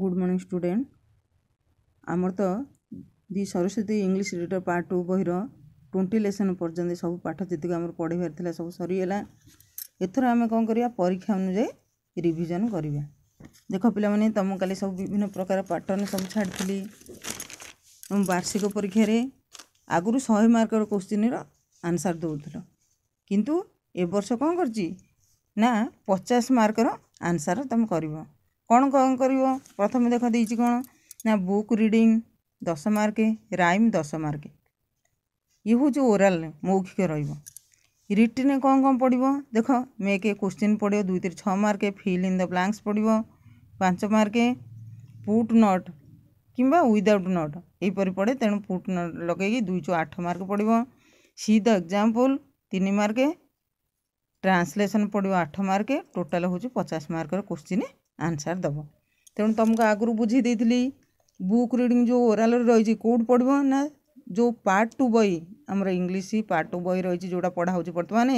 Good morning student ଆମର ତ the Saraswati English reader part two ବହିର ଟ୍ୱେଣ୍ଟି ଲେସନ୍ ପର୍ଯ୍ୟନ୍ତ ସବୁ ପାଠ ଯେତିକି ଆମର ପଢ଼ିବାର ଥିଲା ସବୁ ସରିଗଲା ଏଥର ଆମେ କ'ଣ କରିବା ପରୀକ୍ଷା ଅନୁଯାୟୀ ରିଭିଜନ୍ କରିବା ଦେଖ ପିଲାମାନେ ତମ କାଲି ସବୁ ବିଭିନ୍ନ ପ୍ରକାର ପାଟର୍ନ ସବୁ ଛାଡ଼ିଥିଲି ବାର୍ଷିକ ପରୀକ୍ଷାରେ ଆଗରୁ ଶହେ ମାର୍କର କୋଶ୍ଚିନ୍ର ଆନ୍ସାର୍ ଦେଉଥିଲ କିନ୍ତୁ ଏ ବର୍ଷ କ'ଣ କରିଛି ନା ପଚାଶ ମାର୍କର ଆନ୍ସାର୍ ତମେ କରିବ कौन कौन कर प्रथम देख दे कौन ना बुक रिडिंग दस मार्क रईम दस मार्क ये हूँ ओराल मौखिक रिटर्न कौन कौन पड़ो देख मेके क्वेश्चन पड़ो दुई तीन छः मार्के फिल इन द ब्लांक्स पड़ो पांच मार्के पुट नट कि विदाउट नट यहीपर पड़े तेणु पुट नट लगे दुई चु आठ मार्क पड़ो सी द एक्जामपल तीन मार्के ट्रांसलेसन पड़ो आठ मार्के टोटाल हूँ पचास मार्क क्वेश्चन ଆନ୍ସର୍ ଦେବ ତେଣୁ ତୁମକୁ ଆଗରୁ ବୁଝେଇ ଦେଇଥିଲି ବୁକ୍ ରିଡିଂ ଯେଉଁ ଓରାଲରେ ରହିଛି କେଉଁଠୁ ପଢ଼ିବ ନା ଯେଉଁ ପାର୍ଟ ଟୁ ବହି ଆମର ଇଂଲିଶ ପାର୍ଟ ଟୁ ବହି ରହିଛି ଯେଉଁଟା ପଢ଼ା ହେଉଛି ବର୍ତ୍ତମାନ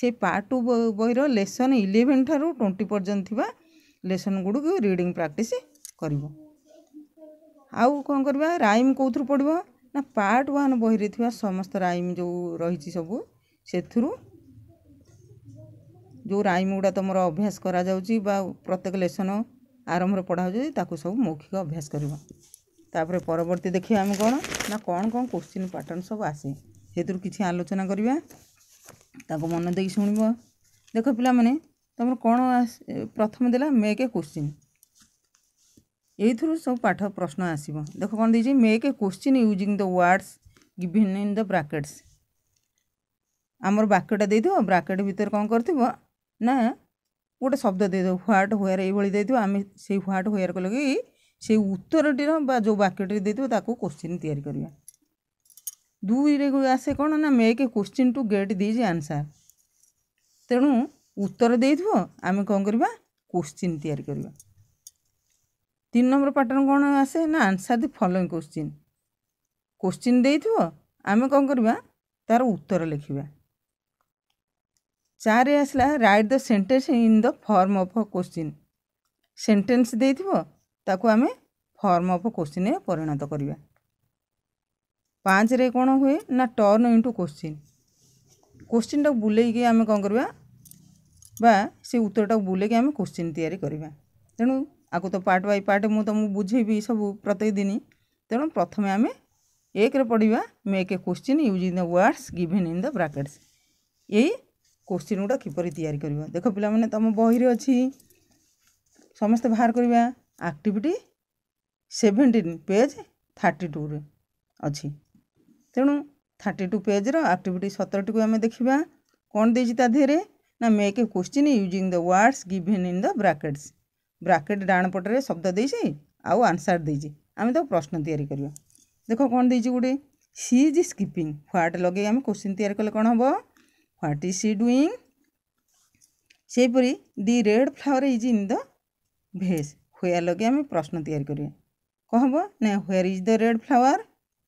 ସେ ପାର୍ଟ ଟୁ ବହିର ଲେସନ୍ ଇଲେଭେନ୍ ଠାରୁ ଟ୍ୱେଣ୍ଟି ପର୍ଯ୍ୟନ୍ତ ଥିବା ଲେସନ୍ ଗୁଡ଼ିକୁ ରିଡିଂ ପ୍ରାକ୍ଟିସ୍ କରିବ ଆଉ କ'ଣ କରିବା ରାଇମ୍ କେଉଁଥିରୁ ପଢ଼ିବ ନା ପାର୍ଟ ୱାନ୍ ବହିରେ ଥିବା ସମସ୍ତ ରାଇମ୍ ଯେଉଁ ରହିଛି ସବୁ ସେଥିରୁ ଯେଉଁ ରାଇମ୍ ଗୁଡ଼ା ତୁମର ଅଭ୍ୟାସ କରାଯାଉଛି ବା ପ୍ରତ୍ୟେକ ଲେସନ୍ ଆରମ୍ଭରେ ପଢ଼ା ହେଉଛି ତାକୁ ସବୁ ମୌଖିକ ଅଭ୍ୟାସ କରିବ ତାପରେ ପରବର୍ତ୍ତୀ ଦେଖିବା ଆମେ କ'ଣ ନା କ'ଣ କ'ଣ କୋଶ୍ଚିନ୍ ପାଟର୍ଣ୍ଣ ସବୁ ଆସେ ସେଥିରୁ କିଛି ଆଲୋଚନା କରିବା ତାକୁ ମନ ଦେଇକି ଶୁଣିବ ଦେଖ ପିଲାମାନେ ତୁମର କ'ଣ ପ୍ରଥମେ ଦେଲା ମେକ୍ ଏ କୋଶ୍ଚିନ୍ ଏଇଥିରୁ ସବୁ ପାଠ ପ୍ରଶ୍ନ ଆସିବ ଦେଖ କ'ଣ ଦେଇଛି make a question using the words given in the brackets ଆମର ବ୍ରାକେଟ୍ ଦେଇଥିବ ବ୍ରାକେଟ୍ ଭିତରେ କ'ଣ କରିଥିବ ନା ଗୋଟେ ଶବ୍ଦ ଦେଇଦେବ ହ୍ୱାଟ୍ ହ୍ୱେର୍ ଏଇଭଳି ଦେଇଥିବ ଆମେ ସେଇ ହ୍ୱାଟ୍ ହ୍ୱେର୍କୁ ଲଗେଇ ସେଇ ଉତ୍ତରଟିର ବା ଯେଉଁ ବାକ୍ୟଟି ଦେଇଥିବ ତାକୁ କୋଶ୍ଚିନ୍ ତିଆରି କରିବା ଦୁଇରେ ଆସେ କ'ଣ ନା make question to get these answer ତେଣୁ ଉତ୍ତର ଦେଇଥିବ ଆମେ କ'ଣ କରିବା କୋଶ୍ଚିନ୍ ତିଆରି କରିବା ତିନି ନମ୍ବର ପାଟର୍ନ କ'ଣ ଆସେ ନା answer the following question question ଦେଇଥିବ ଆମେ କ'ଣ କରିବା ତା'ର ଉତ୍ତର ଲେଖିବା ଚାରି ଆସିଲା write the sentence in the form of a question sentence ଦେଇଥିବ ତାକୁ ଆମେ ଫର୍ମ ଅଫ୍ କୋଶ୍ଚିନ୍ରେ ପରିଣତ କରିବା ପାଞ୍ଚରେ କ'ଣ ହୁଏ ନା ଟର୍ନ ଇଣ୍ଟୁ କୋଶ୍ଚିନ୍ କୋଶ୍ଚିନ୍ଟାକୁ ବୁଲେଇକି ଆମେ କ'ଣ କରିବା ବା ସେ ଉତ୍ତରଟାକୁ ବୁଲେଇକି ଆମେ କୋଶ୍ଚିନ୍ ତିଆରି କରିବା ତେଣୁ ଆକୁ ତ ପାର୍ଟ ବାଇ ପାର୍ଟ ମୁଁ ତୁମକୁ ବୁଝେଇବି ସବୁ ପ୍ରତ୍ୟେକ ଦିନ ତେଣୁ ପ୍ରଥମେ ଆମେ ଏକରେ ପଢ଼ିବା make a question using the words given in the brackets ଏଇ কোশ্চিন গুଡ଼ା কিপରି ତିଆରି କରିବ ଦେଖ ପିଲାମାନେ ତୁମ ବହିରେ ଅଛି ସମସ୍ତେ ବାହାର କରିବା ଆକ୍ଟିଭିଟି ସେଭେଣ୍ଟିନ୍ ପେଜ୍ ଥାର୍ଟି ଟୁରେ ଅଛି ତେଣୁ ଥାର୍ଟି ଟୁ ପେଜ୍ର ଆକ୍ଟିଭିଟି ସତରଟିକୁ ଆମେ ଦେଖିବା କ'ଣ ଦେଇଛି ତା ଦେହରେ ନା make a question using the words given in the brackets bracket ଡାହାଣ ପଟରେ ଶବ୍ଦ ଦେଇଛି ଆଉ ଆନ୍ସର୍ ଦେଇଛି ଆମେ ତାକୁ ପ୍ରଶ୍ନ ତିଆରି କରିବା ଦେଖ କ'ଣ ଦେଇଛି ଗୋଟେ ସି ଇଜ୍ ସ୍କିପିଂ ହ୍ୱାଟ୍ ଲଗେଇ ଆମେ କୋଶ୍ଚିନ୍ ତିଆରି କଲେ କ'ଣ ହେବ হোয়াট ইজ সি ডুইং সেইপরি the red flower is in the vase where লগে আমি প্রশ্ন তৈরি করি কহব না where is the red flower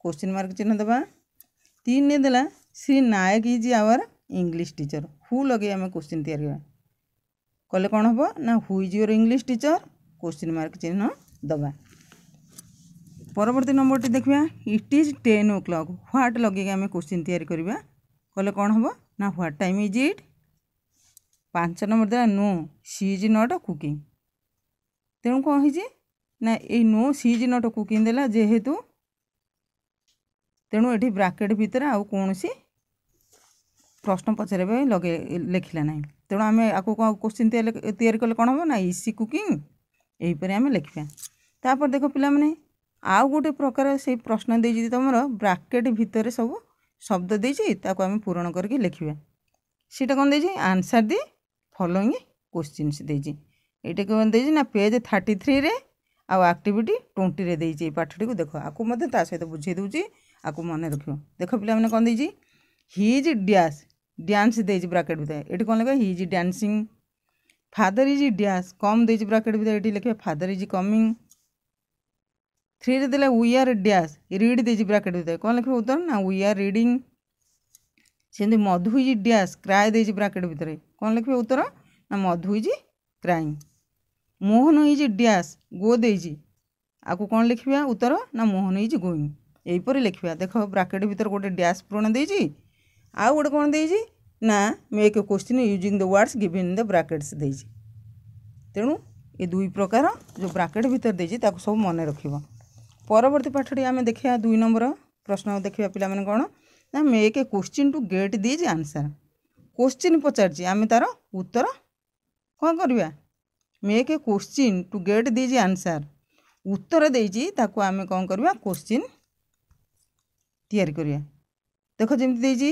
question mark চিহ্ন দেবা তিন নে দেলা Shri Nayak is our English teacher who লগে আমি কোশ্চিন তৈরি করা কলে কোণ হব না who is your English teacher question mark চিহ্ন দেবা পরবর্তী নম্বরটি দেখা it is ten o'clock what লগাইকি আমি কোশ্চিন তৈরি করা কলে কোণ হব Now what time is it? ପାଞ୍ଚ ନମ୍ବର ଦେଲା no she is not cooking ତେଣୁ କ'ଣ ହେଇଛି ନା ଏଇ no she is not cooking ଦେଲା ଯେହେତୁ ତେଣୁ ଏଠି ବ୍ରାକେଟ୍ ଭିତରେ ଆଉ କୌଣସି ପ୍ରଶ୍ନ ପଚାରିବା ପାଇଁ ଲଗେଇ ଲେଖିଲା ନାହିଁ ତେଣୁ ଆମେ ଆକୁ କ'ଣ କୋଶ୍ଚିନ୍ ତିଆରି କଲେ କ'ଣ ହେବ ନା ଇ ସି କୁକିଂ ଏହିପରି ଆମେ ଲେଖିବା ତାପରେ ଦେଖ ପିଲାମାନେ ଆଉ ଗୋଟେ ପ୍ରକାର ସେଇ ପ୍ରଶ୍ନ ଦେଇଛି ତୁମର ବ୍ରାକେଟ୍ ଭିତରେ ସବୁ শব্দ দিয়েছি তাকে আমি পূরণ করি লিখবা সেটা কম দিয়েছি আনসার দি ফলোইং কোশ্চিনস দিয়েছি এইটা কম দিয়েছি না পেজ থার্টি থ্রিরে আক্টিভিটি টোয়েন্টি দিয়েছি এই পাঠটি দেখ আকু মধ্যে তা সহ বুঝে দেছি আকু মনে রাখব দেখ পিলা মানে কম দিয়েছি হিজ ড্যাস ড্যান্স দিয়েছি ব্রাকেট ভিতরে এটি কম লেখা হিজ ড্যান্সিং ফাদর ইজ ড্যাস কম দিয়েছি ব্রাকেট ভিতরে এটি লেখা ফাদর ইজ কমিং थ्रीରେ ଦେଲା ୱି ଆର୍ ଡ୍ୟାସ୍ ରିଡ୍ ଦେଇଛି ବ୍ରାକେଟ୍ ଭିତରେ କ'ଣ ଲେଖିବ ଉତ୍ତର ନା ୱି ଆର୍ ରିଡ଼ିଂ ସେମିତି ମଧୁ ଇଜ୍ ଡ୍ୟାସ୍ କ୍ରାଏ ଦେଇଛି ବ୍ରାକେଟ୍ ଭିତରେ କ'ଣ ଲେଖିବ ଉତ୍ତର ନା Madhu is crying Mohan is dash go ଦେଇଛି ଆକୁ କ'ଣ ଲେଖିବା ଉତ୍ତର ନା ମୋହନ ଇଜ୍ ଗୋଇଂ ଏହିପରି ଲେଖିବା ଦେଖ ବ୍ରାକେଟ୍ ଭିତରେ ଗୋଟେ ଡ୍ୟାସ୍ ପୁରଣ ଦେଇଛି ଆଉ ଗୋଟେ କ'ଣ ଦେଇଛି ନା make a question using the words given the brackets ଦେଇଛି ତେଣୁ ଏ ଦୁଇ ପ୍ରକାର ଯେଉଁ ବ୍ରାକେଟ୍ ଭିତରେ ଦେଇଛି ତାକୁ ସବୁ ମନେ ରଖିବ ପରବର୍ତ୍ତୀ ପାଠଟି ଆମେ ଦେଖିବା ଦୁଇ ନମ୍ବର ପ୍ରଶ୍ନ ଦେଖିବା ପିଲାମାନେ କ'ଣ ନା make a question to get these answer question ପଚାରିଛି ଆମେ ତା'ର ଉତ୍ତର କ'ଣ କରିବା make a question to get these answer ଉତ୍ତର ଦେଇଛି ତାକୁ ଆମେ କ'ଣ କରିବା କୋଶ୍ଚିନ୍ ତିଆରି କରିବା ଦେଖ ଯେମିତି ଦେଇଛି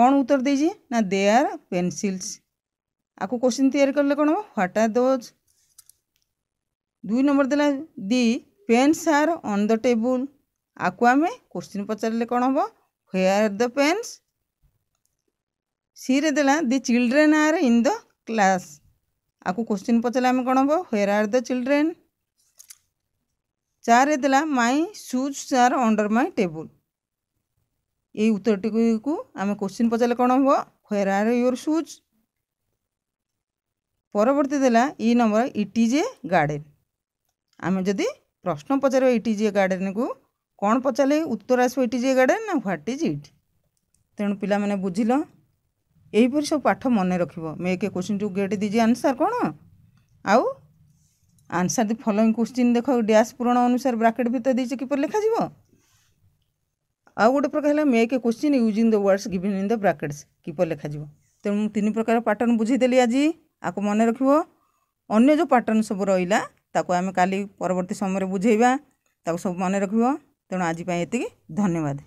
କ'ଣ ଉତ୍ତର ଦେଇଛି ନା ଦେ ଆର୍ ପେନସିଲ୍ସ ଆକୁ କୋଶ୍ଚିନ୍ ତିଆରି କଲେ କ'ଣ ହେବ ହ୍ୱାଟ୍ ଆର୍ ଦୋଜ୍ ଦୁଇ ନମ୍ବର ଦେଲା the pens are on the table ଆକୁ ଆମେ କୋଶ୍ଚିନ୍ ପଚାରିଲେ କ'ଣ ହେବ ହ୍ୱେଆର୍ ଦ ପେନ୍ସ ସିରେ ଦେଲା the children are in the class ଆକୁ କୋଶ୍ଚିନ୍ ପଚାରିଲେ ଆମେ କ'ଣ ହେବ ହ୍ୱେଆର୍ ଆର୍ ଦ ଚିଲ୍ଡ୍ରେନ୍ ଚାରିରେ ଦେଲା my shoes are under my table ଏଇ ଉତ୍ତରଟିକୁ ଆମେ କୋଶ୍ଚିନ୍ ପଚାରିଲେ କ'ଣ ହେବ ହ୍ୱେଆର୍ ଆର୍ ୟୋର୍ ସୁଜ୍ ପରବର୍ତ୍ତୀ ଦେଲା ଇ number it is a garden ଆମେ ଯଦି ପ୍ରଶ୍ନ ପଚାରିବ ଇଟ୍ ଇଜ୍ ଏ ଗାର୍ଡ଼େନ୍କୁ କ'ଣ ପଚାରିଲେ ଉତ୍ତର ଆସିବ ଇଟ୍ ଇଜ୍ ଏ ଗାର୍ଡ଼େନ୍ ନା ହ୍ୱାଟ୍ ଇଜ୍ ଇଟ୍ ତେଣୁ ପିଲାମାନେ ବୁଝିଲ ଏହିପରି ସବୁ ପାଠ ମନେ ରଖିବ make a question to get these answer କ'ଣ ଆଉ ଆନ୍ସର୍ ଦି ଫଲୋଇଂ କୋଶ୍ଚିନ୍ ଦେଖ ଡ୍ୟାସ୍ ପୂରଣ ଅନୁସାରେ ବ୍ରାକେଟ୍ ଭିତରେ ଦେଇଛି କିପରି ଲେଖାଯିବ ଆଉ ଗୋଟେ ପ୍ରକାର ହେଲା make a question using the words given in the brackets କିପରି ଲେଖାଯିବ ତେଣୁ ମୁଁ ତିନି ପ୍ରକାର ପାଟର୍ନ ବୁଝେଇଦେଲି ଆଜି ଆକୁ ମନେ ରଖିବ ଅନ୍ୟ ଯେଉଁ ପାଟର୍ନ ସବୁ ରହିଲା ତାକୁ ଆମେ କାଲି ପରବର୍ତ୍ତୀ ସମୟରେ ବୁଝେଇବା ତାକୁ ସବୁ ମନେ ରଖିବ ତେଣୁ ଆଜି ପାଇଁ ଏତିକି ଧନ୍ୟବାଦ